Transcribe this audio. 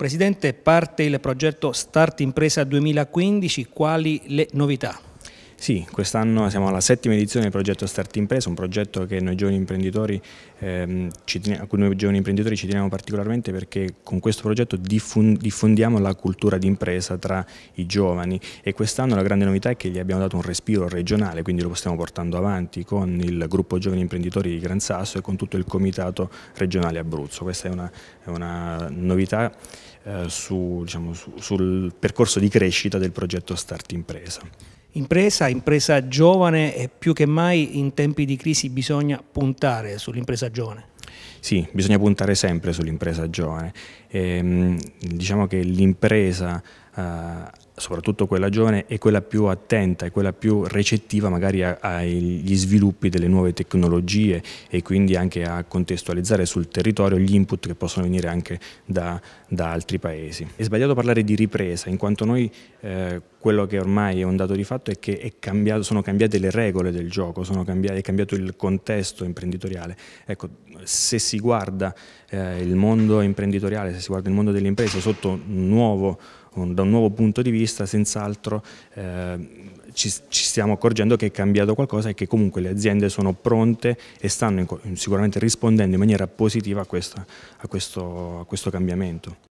Presidente, parte il progetto Start Impresa 2015, quali le novità? Sì, quest'anno siamo alla settima edizione del progetto Start Impresa, un progetto ehm, teniamo, a cui noi giovani imprenditori ci teniamo particolarmente perché con questo progetto diffondiamo la cultura di impresa tra i giovani e quest'anno la grande novità è che gli abbiamo dato un respiro regionale, quindi lo stiamo portando avanti con il gruppo giovani imprenditori di Gran Sasso e con tutto il comitato regionale Abruzzo. Questa è una, è una novità eh, su, diciamo, su, sul percorso di crescita del progetto Start Impresa. Impresa, impresa giovane e più che mai in tempi di crisi bisogna puntare sull'impresa giovane. Sì, bisogna puntare sempre sull'impresa giovane. E, ehm, diciamo che l'impresa eh, soprattutto quella giovane, è quella più attenta, è quella più recettiva magari agli sviluppi delle nuove tecnologie e quindi anche a contestualizzare sul territorio gli input che possono venire anche da, da altri paesi. È sbagliato parlare di ripresa, in quanto noi eh, quello che ormai è un dato di fatto è che è cambiato, sono cambiate le regole del gioco, cambiate, è cambiato il contesto imprenditoriale. Ecco, se si guarda eh, il mondo imprenditoriale, se si guarda il mondo delle imprese sotto un nuovo un, da un nuovo punto di vista, senz'altro eh, ci, ci, stiamo accorgendo che è cambiato qualcosa e che comunque le aziende sono pronte e stanno in, sicuramente rispondendo in maniera positiva a, questa, a, questo, a questo cambiamento.